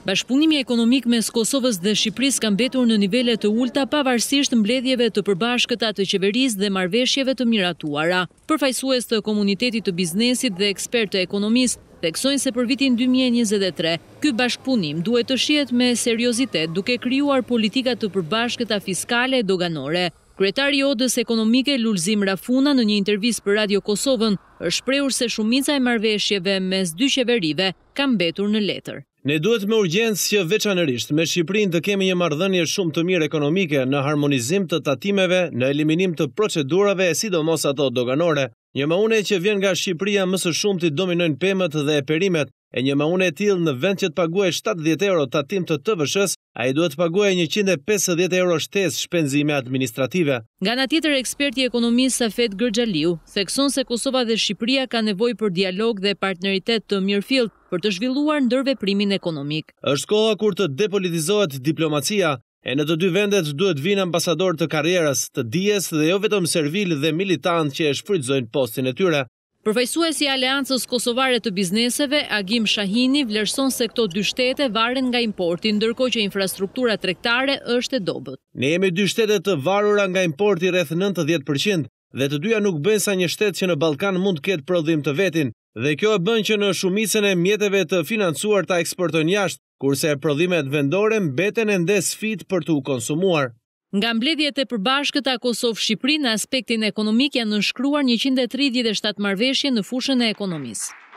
Bashpunimi ekonomik mes Kosovës dhe Shqipëris kam betur në nivellet të ulta pavarësisht mbledhjeve të përbashkëta të qeveris dhe marveshjeve të miratuara. Përfajsues të komunitetit të biznesit dhe ekspert të ekonomist, theksojnë se për vitin 2023, ky bashkëpunim duhet të shiet me seriozitet duke kryuar politikat të përbashkëta fiskale e doganore. Kretari odës ekonomike Lulzim Rafuna në një intervjis për Radio Kosovën është prejur se shumica e marveshjeve mes dy qeverive kam betur në letër. Ne duhet me urgjensë që veçanërisht me Shqiprin të kemi një mardhënje shumë të mirë ekonomike në harmonizim të tatimeve, në eliminim të procedurave e sidomos ato doganore. Një maune që vjen nga Shqipria mësë shumë të dominojnë pemët dhe e perimet, e një maune e tilë në vend që të paguaj 70 euro tatim të të vëshës, a i duhet të paguaj 150 euro shtes shpenzime administrative. Nga nga tjetër eksperti ekonomisë Safet Gërgjaliu, thekson se Kosova dhe Shqipria ka nevoj për dialog dhe partneritet të mirëfilt për të zhvilluar dërve primin ekonomik. është koha kur të depolitizohet diplomacia, E në të dy vendet duhet vinë ambasador të karierës të dies dhe jo vetëm servil dhe militant që e shfrytzojnë postin e tyre. Përfajsu e si aleancës kosovare të bizneseve, Agim Shahini vlerëson se këto dy shtete varen nga importin, ndërko që infrastruktura trektare është e dobet. Ne jemi dy shtete të varura nga importi rreth 90% dhe të duja nuk bënë sa një shtetë që në Balkan mund këtë prodhim të vetin, dhe kjo e bënë që në shumisën e mjetëve të finansuar të eksportën jashtë, kurse prodhimet vendore mbeten e ndes fit për të u konsumuar. Nga mbledhjet e përbashkët a Kosovë Shqipri në aspektin ekonomik janë nënshkruar 137 marveshje në fushën e ekonomisë.